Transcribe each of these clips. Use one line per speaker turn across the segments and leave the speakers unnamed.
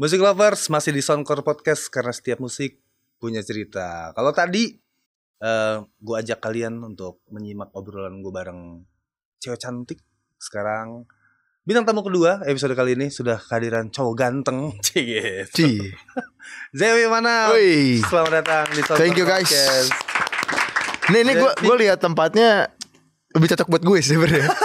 Musik Lovers masih di Soundcore Podcast karena setiap musik punya cerita. Kalau tadi uh, eh, gue ajak kalian untuk menyimak obrolan gue bareng cewek cantik. Sekarang bintang tamu kedua episode kali ini sudah kehadiran cowok ganteng. Cie. Cie. Zewi mana? Ui. Selamat datang di Soundcore Thank you guys. Podcast.
Nih, ini gue gue lihat tempatnya lebih cocok buat gue sih sebenarnya.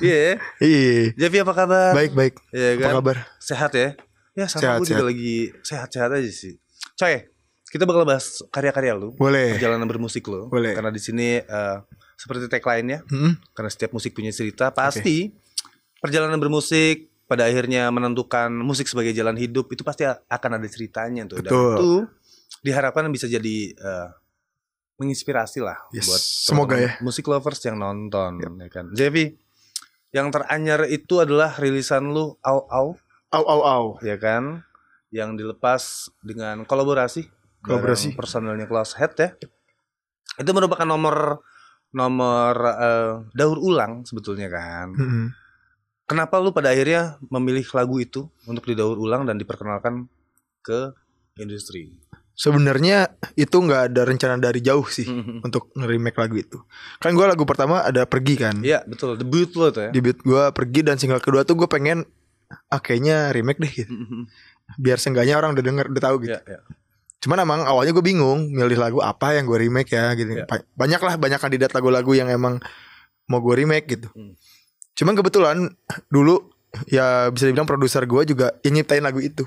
Iya. Iya.
Javi apa kabar? Baik baik. Iya kan? Apa kabar? Sehat ya?
Ya sama sehat, gue sehat. juga lagi sehat-sehat aja sih. Coy, kita bakal bahas karya-karya lu, Boleh. perjalanan bermusik lu. Boleh. Karena di sini uh, seperti tagline-nya, hmm? karena setiap musik punya cerita, pasti okay. perjalanan bermusik pada akhirnya menentukan musik sebagai jalan hidup itu pasti akan ada ceritanya tuh. Betul. Dan itu diharapkan bisa jadi uh, menginspirasi lah yes. buat semoga ya musik lovers yang nonton yep. ya kan. Jevi, yang teranyar itu adalah rilisan lu Au Au Au au au ya kan yang dilepas dengan kolaborasi kolaborasi personalnya kelas head ya itu merupakan nomor nomor uh, daur ulang sebetulnya kan -hmm. kenapa lu pada akhirnya memilih lagu itu untuk didaur ulang dan diperkenalkan ke industri
sebenarnya itu nggak ada rencana dari jauh sih mm -hmm. untuk remake lagu itu kan gue lagu pertama ada pergi kan iya betul debut lo tuh ya debut gue pergi dan single kedua tuh gue pengen ah kayaknya remake deh gitu. Biar seenggaknya orang udah denger, udah tahu gitu. Yeah, yeah. Cuman emang awalnya gue bingung milih lagu apa yang gue remake ya gitu. Yeah. Banyak lah banyak kandidat lagu-lagu yang emang mau gue remake gitu. Mm. Cuman kebetulan dulu ya bisa dibilang produser gue juga yang nyiptain lagu itu.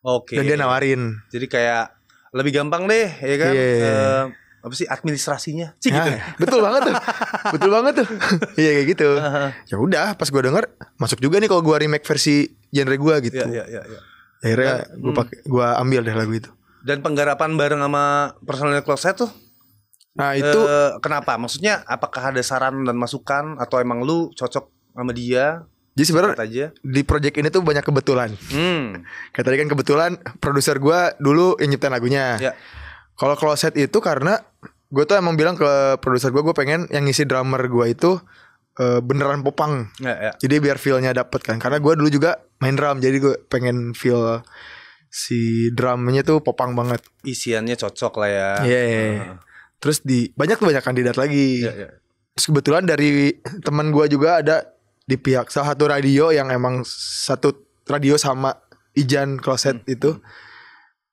Oke. Okay. Dan dia nawarin. Jadi kayak lebih gampang deh ya kan. Yeah. Iya. Uh, apa sih administrasinya sih gitu
ah, betul banget tuh betul banget tuh iya kayak gitu ya udah pas gue denger masuk juga nih kalau gue remake versi genre gue gitu ya, ya, ya, ya. akhirnya gue hmm. pakai hmm. gue ambil deh lagu itu
dan penggarapan bareng sama personal closet tuh nah itu eh, kenapa maksudnya apakah ada saran dan masukan atau emang lu cocok
sama dia jadi sebenarnya aja. di project ini tuh banyak kebetulan. Hmm. Kayak tadi kan kebetulan produser gue dulu yang nyiptain lagunya. Ya. Kalau kloset itu karena gue tuh emang bilang ke produser gue gue pengen yang ngisi drummer gue itu uh, beneran popang. Ya, ya. Jadi biar feelnya dapet kan. Karena gue dulu juga main drum jadi gue pengen feel si drumnya tuh popang banget.
Isiannya cocok lah ya. Iya.
Yeah, iya, iya. uh. Terus di banyak tuh banyak kandidat lagi. Ya, ya. Terus kebetulan dari teman gue juga ada di pihak salah satu radio yang emang satu radio sama Ijan Kloset hmm. itu. Hmm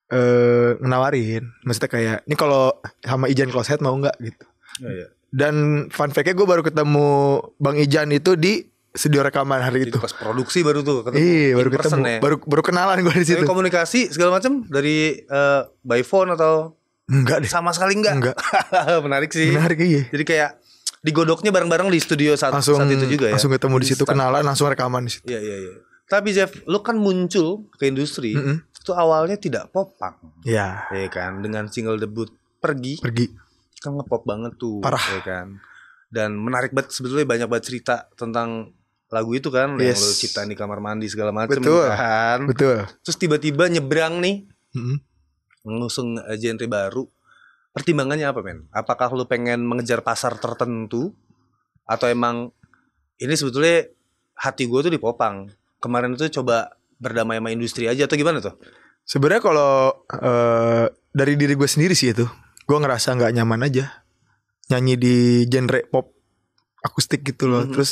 eh nawarin maksudnya kayak ini kalau sama Ijan Closet mau nggak gitu oh, iya. dan fun fact-nya gue baru ketemu Bang Ijan itu di studio rekaman hari itu pas produksi baru tuh ketemu iya baru ketemu ya. baru baru kenalan gue di situ
komunikasi segala macam dari uh, by phone atau enggak deh sama sekali enggak enggak menarik sih menarik iya jadi kayak digodoknya bareng-bareng di studio saat, langsung, saat itu juga ya langsung ketemu di, di situ kenalan langsung rekaman di situ iya iya iya tapi Jeff lu kan muncul ke industri mm -hmm itu awalnya tidak popang. Iya. Ya kan dengan single debut Pergi. Pergi. Kan ngepop banget tuh. Parah. Ya kan. Dan menarik banget sebetulnya banyak banget cerita tentang lagu itu kan yes. yang lo ciptain di kamar mandi segala macam Betul. Iya kan. Betul. Terus tiba-tiba nyebrang nih. Mm-hmm. Mengusung genre baru. Pertimbangannya apa men? Apakah lo pengen mengejar pasar tertentu atau emang ini sebetulnya hati gue tuh di popang. Kemarin itu coba berdamai sama industri aja atau gimana tuh?
Sebenarnya kalau uh, dari diri gue sendiri sih itu, gue ngerasa nggak nyaman aja nyanyi di genre pop akustik gitu loh. Mm -hmm. Terus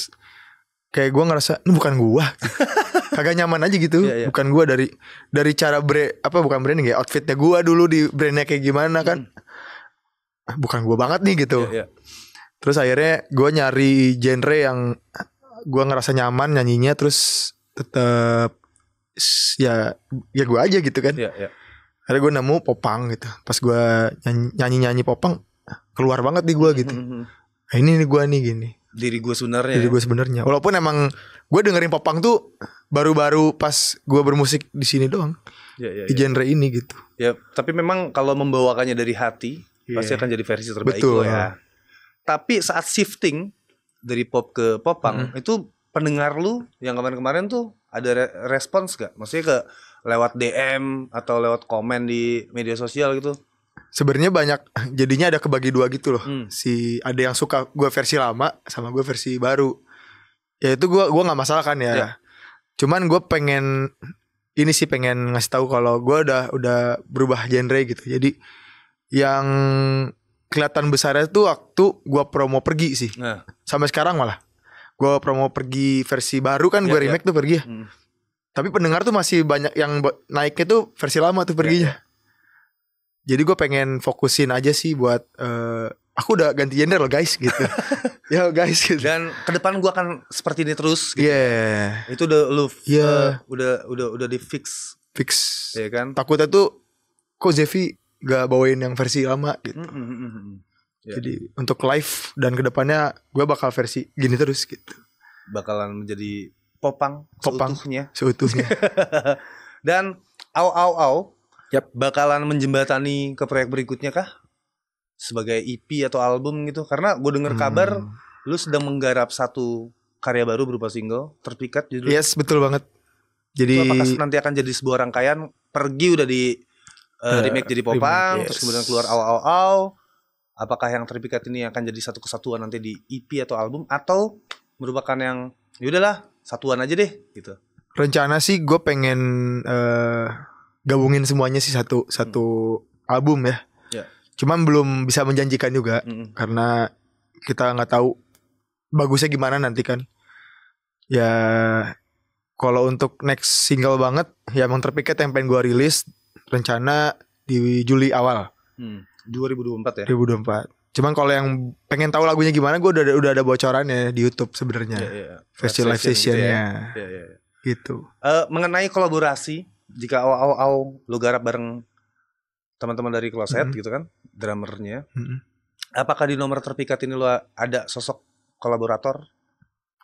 kayak gue ngerasa ini bukan gue, kagak nyaman aja gitu. Yeah, yeah. Bukan gue dari dari cara bre apa bukan branding ya outfitnya gue dulu di brandnya kayak gimana kan, mm. bukan gue banget nih gitu. Yeah, yeah. Terus akhirnya gue nyari genre yang gue ngerasa nyaman nyanyinya terus tetap ya ya gue aja gitu kan Iya, iya. Akhirnya gue nemu popang gitu pas gue nyanyi nyanyi popang keluar banget di gue gitu mhm, mhm. nah, ini nih gue nih gini
diri gue sebenarnya diri ya. gue sebenarnya walaupun
emang gue dengerin popang tuh baru-baru pas gue bermusik di sini doang ya, ya, di ya. genre ini gitu
ya tapi memang kalau membawakannya dari hati yeah. pasti akan jadi versi terbaik Betul. lo ya tapi saat shifting dari pop ke popang hmm. itu pendengar lu yang kemarin-kemarin tuh ada re respons gak? Maksudnya ke lewat DM
atau lewat komen di media sosial gitu? Sebenarnya banyak jadinya ada kebagi dua gitu loh. Hmm. Si ada yang suka gue versi lama sama gue versi baru. Ya itu gue gua nggak masalah kan ya. Yeah. Cuman gue pengen ini sih pengen ngasih tahu kalau gue udah udah berubah genre gitu. Jadi yang kelihatan besarnya tuh waktu gue promo pergi sih. Nah. Sampai sekarang malah gue promo pergi versi baru kan yeah, gue iya, iya. remake yeah. tuh pergi ya. Hmm. Tapi pendengar tuh masih banyak yang naiknya tuh versi lama tuh perginya. ya Jadi gue pengen fokusin aja sih buat uh, aku udah ganti gender loh guys gitu. ya guys gitu. Dan ke depan gue akan seperti ini terus gitu. Yeah. Itu udah lu yeah. uh, udah udah udah di fix. Fix. Ya kan? Takutnya tuh kok Zevi gak bawain yang versi lama gitu. Mm -hmm. Ya. Jadi untuk live dan kedepannya gue bakal versi gini terus gitu. Bakalan menjadi popang, popang seutuhnya. Seutuhnya.
dan au au au. Yep. Bakalan menjembatani ke proyek berikutnya kah? Sebagai EP atau album gitu? Karena gue denger hmm. kabar lu sedang menggarap satu karya baru berupa single, terpikat judul. Yes,
betul banget. Jadi itu apakah
nanti akan jadi sebuah rangkaian pergi udah di
uh, remake uh, jadi popang, yes. terus kemudian
keluar au au au apakah yang terpikat ini akan jadi satu kesatuan nanti di EP atau album atau merupakan yang yaudahlah satuan aja deh gitu
rencana sih gue pengen uh, gabungin semuanya sih satu satu hmm. album ya yeah. cuman belum bisa menjanjikan juga hmm. karena kita nggak tahu bagusnya gimana nanti kan ya kalau untuk next single banget ya emang terpikat yang pengen gue rilis rencana di Juli awal
hmm 2024 ya
2024 cuman kalau yang pengen tahu lagunya gimana gue udah ada, udah ada bocorannya di YouTube sebenarnya yeah, yeah. festival live sessionnya gitu, ya. yeah, yeah. Iya, iya. gitu.
Uh, mengenai kolaborasi jika aw aw aw lo garap bareng teman-teman dari kloset mm -hmm. gitu kan drummernya mm -hmm. apakah di nomor terpikat ini lo ada sosok kolaborator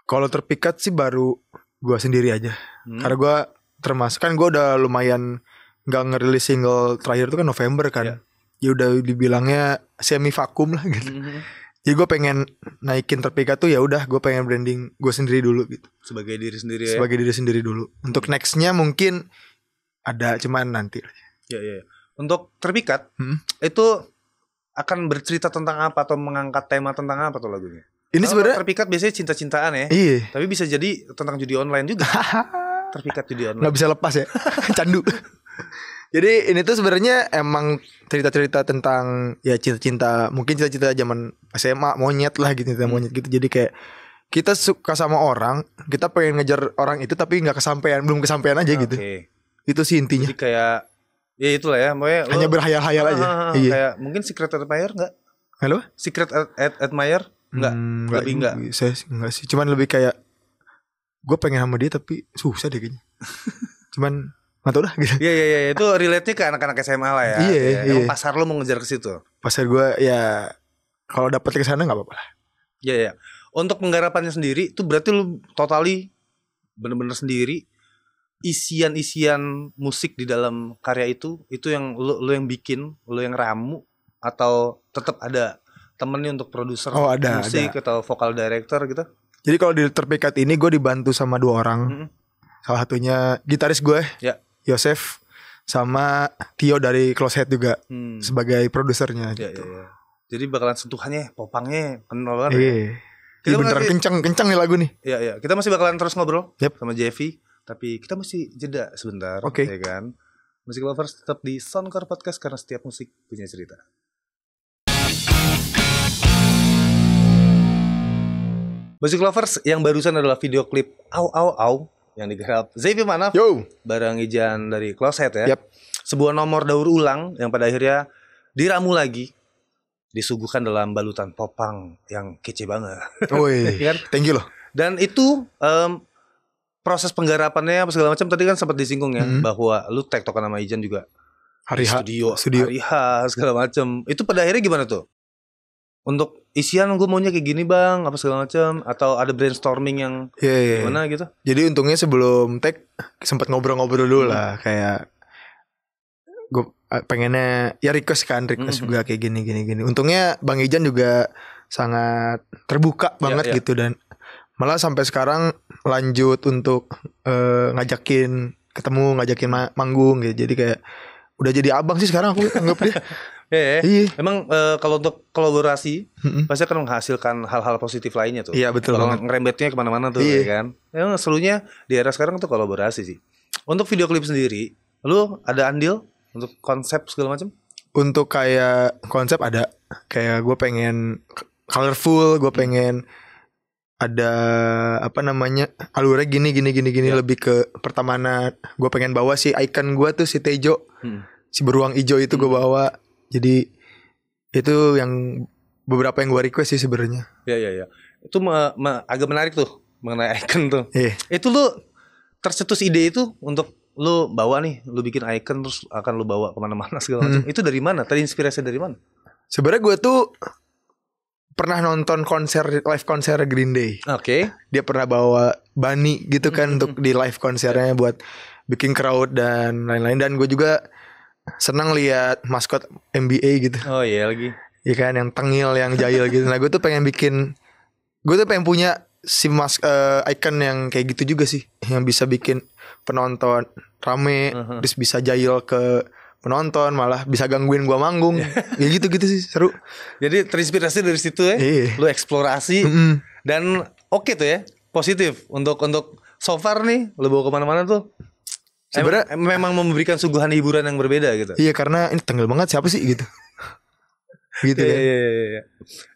kalau terpikat sih baru gue sendiri aja hmm. karena gue termasuk kan gue udah lumayan nggak ngerilis single terakhir itu kan November kan yeah ya udah dibilangnya semi vakum lah gitu. Mm -hmm. Jadi gue pengen naikin terpikat tuh ya udah gue pengen branding gue sendiri dulu gitu. Sebagai
diri sendiri. Ya? Sebagai
diri sendiri dulu. Untuk hmm. nextnya mungkin ada cuman nanti.
Ya, ya ya. Untuk terpikat hmm? itu akan bercerita tentang apa atau mengangkat tema tentang apa tuh lagunya? Ini sebenarnya terpikat biasanya cinta-cintaan ya. Iya. Tapi bisa jadi tentang judi online juga. terpikat judi online. Gak bisa
lepas ya. Candu. Jadi ini tuh sebenarnya emang cerita-cerita tentang ya cinta-cinta, mungkin cinta-cinta zaman SMA monyet lah gitu, cinta hmm. monyet gitu. Jadi kayak kita suka sama orang, kita pengen ngejar orang itu tapi nggak kesampaian, belum kesampaian aja gitu. Okay. Itu sih intinya. Jadi
kayak ya itulah ya, pokoknya hanya berhayal-hayal aja. Ah, ah, ah, iya. Kayak mungkin secret admirer enggak? Halo? Secret ad ad admirer?
Enggak, hmm, lebih enggak. Saya enggak sih, cuman lebih kayak gue pengen sama dia tapi susah deh kayaknya. cuman tau dah
gitu. Iya iya iya itu relate-nya ke anak-anak SMA lah ya. Iya iya. Emang pasar lo mau ngejar ke situ.
Pasar gue ya kalau dapat ke sana nggak apa-apa lah.
Iya iya. Untuk penggarapannya sendiri itu berarti lu totally bener-bener sendiri isian-isian musik di dalam karya itu itu yang lu, lu yang bikin, lu yang ramu atau tetap ada temennya untuk produser oh, ada, musik ada. atau vokal director gitu.
Jadi kalau di terpikat ini gue dibantu sama dua orang. Mm -hmm. Salah satunya gitaris gue. Ya. ya. Yosef sama Tio dari Close juga hmm. sebagai produsernya ya, gitu.
Ya, ya. Jadi bakalan sentuhannya, popangnya kenal banget. Iya. Ya. iya kita beneran
kencang, kencang nih lagu nih. Iya, iya.
Kita masih bakalan terus ngobrol yep. sama Jeffy, tapi kita mesti jeda sebentar, okay. ya kan? Musik lovers tetap di Soundcore Podcast karena setiap musik punya cerita. Musik lovers yang barusan adalah video klip Au Au Au yang digarap Zevi Manaf Yo. bareng Ijan dari Closet ya. Yep. Sebuah nomor daur ulang yang pada akhirnya diramu lagi disuguhkan dalam balutan popang yang kece banget. Woi, iya kan? thank you loh. Dan itu um, proses penggarapannya apa segala macam tadi kan sempat disinggung ya mm -hmm. bahwa lu tektokan sama Ijan juga. Hari studio, studio. hari segala macam. Itu pada akhirnya gimana tuh? Untuk isian gue maunya kayak gini bang apa segala macam atau ada brainstorming yang
yeah, yeah. Iya. gimana gitu jadi untungnya sebelum tag sempat ngobrol-ngobrol dulu lah kayak gue pengennya ya request kan request -hmm. juga kayak gini gini gini untungnya bang Ijan juga sangat terbuka iya, banget yeah, yeah. gitu dan malah sampai sekarang lanjut untuk uh, ngajakin ketemu ngajakin manggung gitu jadi kayak udah jadi abang sih sekarang aku anggap dia. Iya. yeah, iya. Emang uh, kalau untuk kolaborasi
mm-hmm. pasti akan menghasilkan hal-hal positif lainnya tuh. Iya betul. Kalau ngerembetnya kemana-mana tuh, yeah. Ya kan. Emang seluruhnya di era sekarang tuh kolaborasi sih. Untuk video klip sendiri, lu ada
andil untuk konsep segala macam? Untuk kayak konsep ada kayak gue pengen colorful, gue hmm. pengen ada apa namanya alurnya gini gini gini gini yeah. lebih ke pertemanan gue pengen bawa si icon gue tuh si Tejo hmm si beruang hijau itu gue hmm. bawa jadi itu yang beberapa yang gue request sih sebenarnya
ya ya ya itu me, me, agak menarik tuh mengenai icon tuh yeah. itu lu tercetus ide itu untuk lu bawa nih lu bikin icon terus
akan lu bawa kemana-mana segala macam hmm. itu dari mana terinspirasi dari mana sebenarnya gue tuh pernah nonton konser live konser Green Day. Oke. Okay. Dia pernah bawa Bani gitu kan hmm, untuk di live konsernya buat bikin crowd dan lain-lain dan gue juga senang lihat maskot NBA gitu. Oh iya lagi. Iya kan yang tengil, yang jahil gitu. Nah, gue tuh pengen bikin gue tuh pengen punya si mas uh, icon yang kayak gitu juga sih, yang bisa bikin penonton rame, uh -huh. terus bisa jahil ke penonton malah bisa gangguin gua manggung. ya gitu gitu sih seru. Jadi terinspirasi dari situ ya. Iya. Lu eksplorasi mm -hmm. dan oke okay tuh ya, positif untuk
untuk so far nih lu bawa kemana-mana tuh Sebenarnya memang memberikan suguhan hiburan yang berbeda gitu.
Iya karena ini tenggel banget siapa sih gitu. gitu ya.
Iya, iya,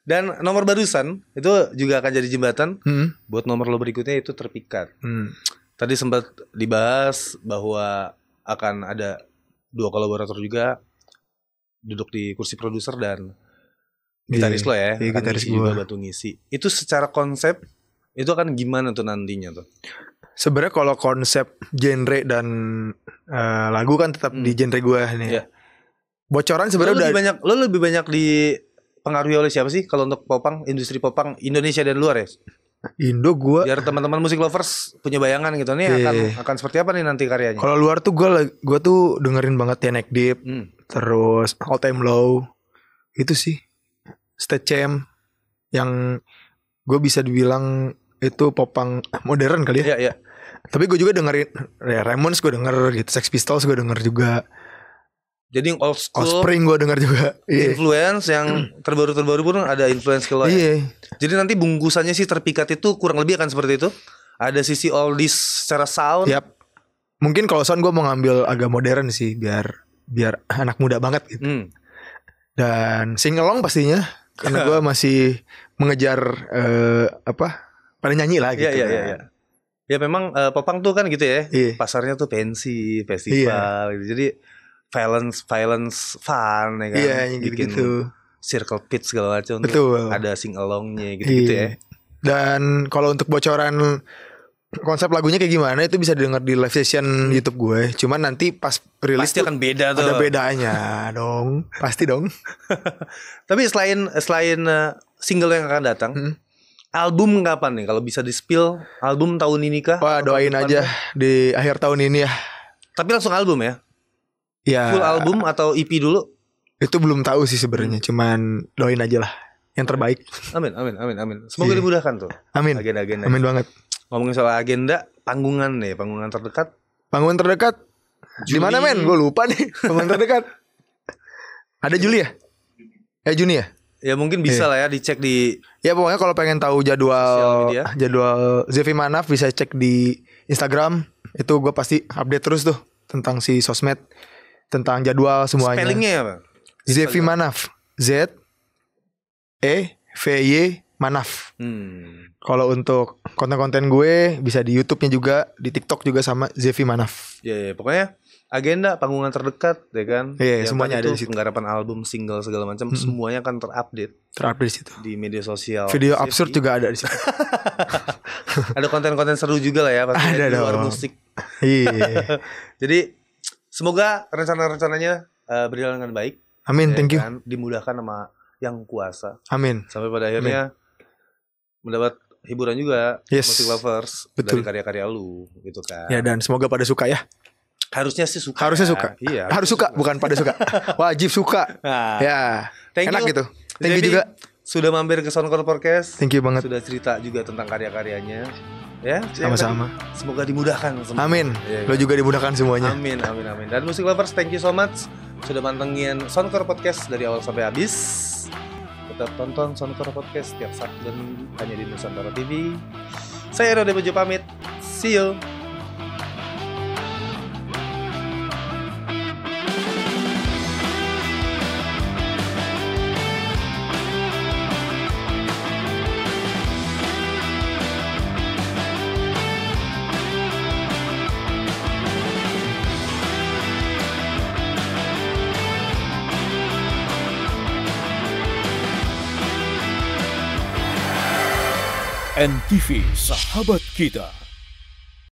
Dan nomor barusan itu juga akan jadi jembatan hmm. buat nomor lo berikutnya itu terpikat. Hmm. Tadi sempat dibahas bahwa akan ada dua kolaborator juga duduk di kursi produser dan gitaris yeah, lo ya, yeah, gitaris juga batu ngisi. Itu secara konsep itu akan gimana tuh nantinya tuh?
sebenarnya kalau konsep genre dan uh, lagu kan tetap hmm. di genre gue nih. Yeah. Bocoran sebenarnya udah lebih banyak lo lebih banyak dipengaruhi oleh
siapa sih kalau untuk popang industri popang Indonesia dan luar ya? Indo gue biar teman-teman musik lovers punya bayangan gitu nih yeah. akan akan seperti apa nih nanti karyanya.
Kalau luar tuh gue gue tuh dengerin banget ya Deep, hmm. terus All Time Low itu sih State yang gue bisa dibilang itu popang modern kali ya. Iya, iya tapi gue juga dengerin ya, Ramones gue denger gitu Sex Pistols gue denger juga
jadi yang old school Offspring gue
denger juga iya.
Influence yang terbaru-terbaru pun ada influence ke lo ya? iya. Jadi nanti bungkusannya sih terpikat itu kurang lebih akan seperti itu Ada
sisi all oldies secara sound Yap Mungkin kalau sound gue mau ngambil agak modern sih Biar biar anak muda banget gitu mm. Dan sing along pastinya Karena gue masih mengejar uh, apa pada nyanyi lah gitu yeah, yeah, kan. yeah, yeah.
Ya memang uh, Popang tuh kan gitu ya. Iya. Pasarnya tuh pensi, festival iya. gitu. Jadi violence violence fun ya kan. Iya, gitu, Bikin gitu. circle pit segala macam Betul. ada sing
alongnya gitu-gitu iya. ya. Dan kalau untuk bocoran konsep lagunya kayak gimana itu bisa didengar di live session YouTube gue. Cuman nanti pas rilis pasti akan
beda tuh. Ada bedanya
dong, pasti dong. Tapi selain
selain eh, single yang akan datang, hmm Album kapan nih kalau bisa di spill album tahun ini kah? Wah, doain aja kan? di akhir tahun ini ya. Tapi langsung album ya? Ya. Full album atau EP dulu?
Itu belum tahu sih sebenarnya, cuman doain aja lah yang terbaik.
Amin, amin, amin, amin. Semoga yeah. dimudahkan tuh. Amin. Agenda-agenda. Amin banget. Ngomongin soal agenda, panggungan nih, panggungan terdekat.
Panggungan terdekat? Di mana men? Gue lupa nih. Panggungan terdekat. Ada Juli ya? Eh Juni ya?
Ya mungkin bisa yeah. lah
ya dicek di Ya pokoknya kalau pengen tahu jadwal jadwal Zevi Manaf bisa cek di Instagram. Itu gue pasti update terus tuh tentang si sosmed, tentang jadwal semuanya. Spellingnya ya, Zevi Manaf. Z E V Y Manaf. Hmm. Kalau untuk konten-konten gue bisa di YouTube-nya juga, di TikTok juga sama Zevi Manaf.
Iya, yeah, yeah, pokoknya agenda panggungan terdekat ya kan. Iya, yeah, semuanya ada di situ. Penggarapan album, single segala macam -hmm. semuanya akan terupdate.
Terupdate di situ.
Di media sosial. Video Zevi. absurd
juga ada di situ.
ada konten-konten seru juga lah ya pasti ada di luar musik.
Iya.
Jadi semoga rencana-rencananya uh, berjalan dengan baik. Amin, ya thank kan? you. Dimudahkan sama yang kuasa. Amin. Sampai pada akhirnya Amin mendapat hiburan juga yes. musik lovers Betul. dari karya-karya lu gitu kan. Ya dan
semoga pada suka ya.
Harusnya sih suka. Harusnya kan. suka. Iya. Harus, harus
suka, suka, bukan pada suka. Wajib suka.
Nah, ya. Thank Enak you. gitu. Thank Jadi, you juga sudah mampir ke Soundcore Podcast. Thank you banget. Sudah cerita juga tentang karya-karyanya. Ya, sama-sama. Semoga
dimudahkan semua. Amin. Ya, ya. Lo juga dimudahkan semuanya.
Amin, amin, amin. Dan musik lovers, thank you so much sudah mantengin Soundcore Podcast dari awal sampai habis. Tetap tonton Sonora Podcast setiap Sabtu dan hanya di Nusantara TV. Saya Rode Bojo pamit. See you.
NTV, sahabat kita.